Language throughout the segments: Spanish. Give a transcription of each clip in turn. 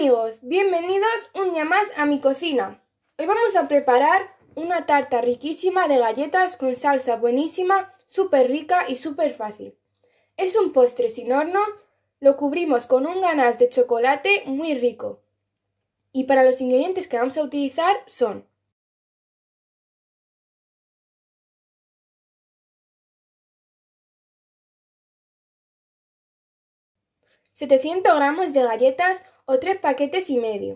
amigos, bienvenidos un día más a mi cocina. Hoy vamos a preparar una tarta riquísima de galletas con salsa buenísima, súper rica y súper fácil. Es un postre sin horno, lo cubrimos con un ganas de chocolate muy rico. Y para los ingredientes que vamos a utilizar son ...700 gramos de galletas o tres paquetes y medio.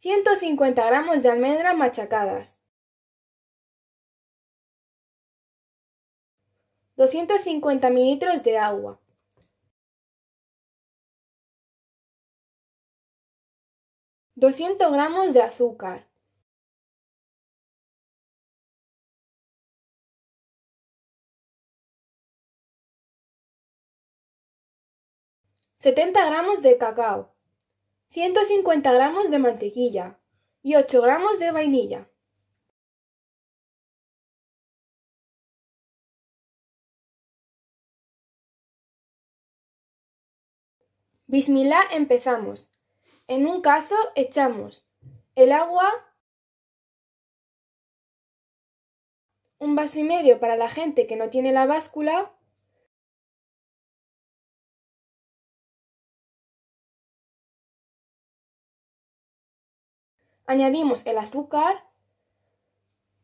...150 gramos de almendras machacadas... ...250 mililitros de agua... ...200 gramos de azúcar... 70 gramos de cacao, 150 gramos de mantequilla y 8 gramos de vainilla. Bismillah empezamos. En un cazo echamos el agua, un vaso y medio para la gente que no tiene la báscula, Añadimos el azúcar,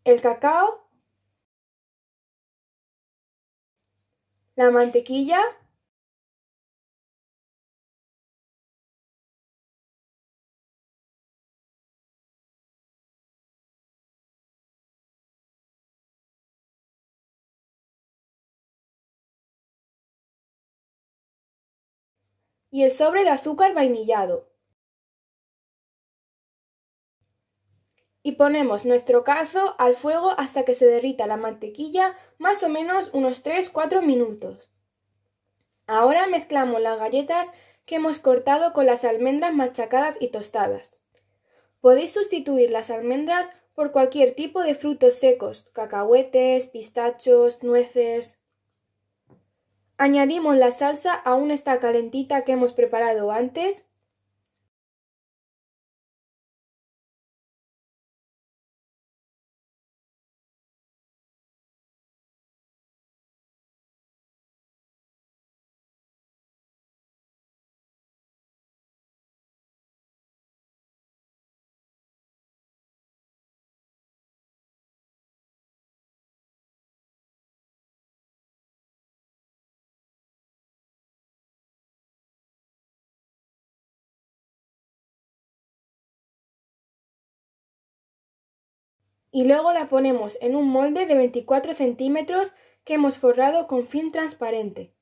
el cacao, la mantequilla, y el sobre de azúcar vainillado. y ponemos nuestro cazo al fuego hasta que se derrita la mantequilla más o menos unos 3-4 minutos. Ahora mezclamos las galletas que hemos cortado con las almendras machacadas y tostadas. Podéis sustituir las almendras por cualquier tipo de frutos secos, cacahuetes, pistachos, nueces. Añadimos la salsa a una esta calentita que hemos preparado antes y luego la ponemos en un molde de 24 centímetros que hemos forrado con film transparente.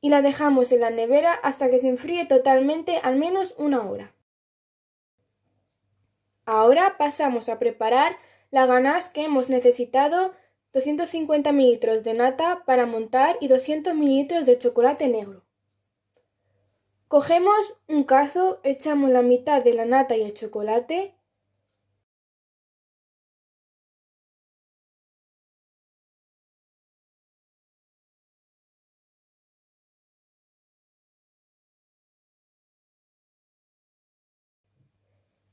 y la dejamos en la nevera hasta que se enfríe totalmente al menos una hora. Ahora pasamos a preparar la ganache que hemos necesitado 250 ml de nata para montar y 200 ml de chocolate negro. Cogemos un cazo, echamos la mitad de la nata y el chocolate,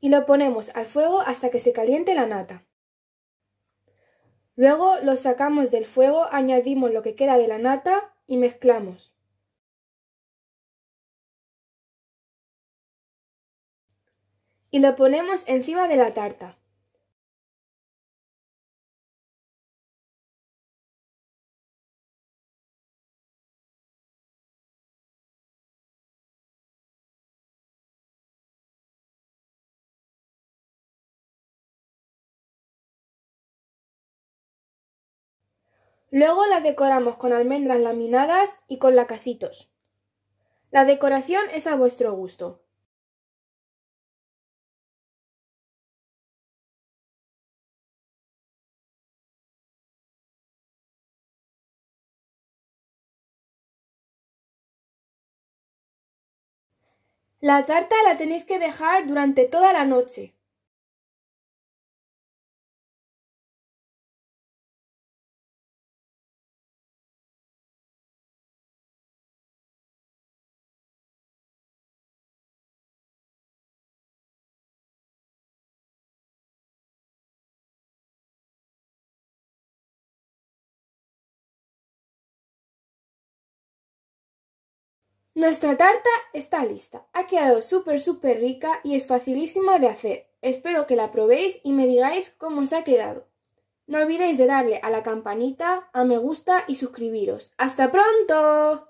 y lo ponemos al fuego hasta que se caliente la nata. Luego lo sacamos del fuego, añadimos lo que queda de la nata y mezclamos. Y lo ponemos encima de la tarta. Luego la decoramos con almendras laminadas y con lacasitos. La decoración es a vuestro gusto. La tarta la tenéis que dejar durante toda la noche. Nuestra tarta está lista. Ha quedado súper, súper rica y es facilísima de hacer. Espero que la probéis y me digáis cómo os ha quedado. No olvidéis de darle a la campanita, a me gusta y suscribiros. ¡Hasta pronto!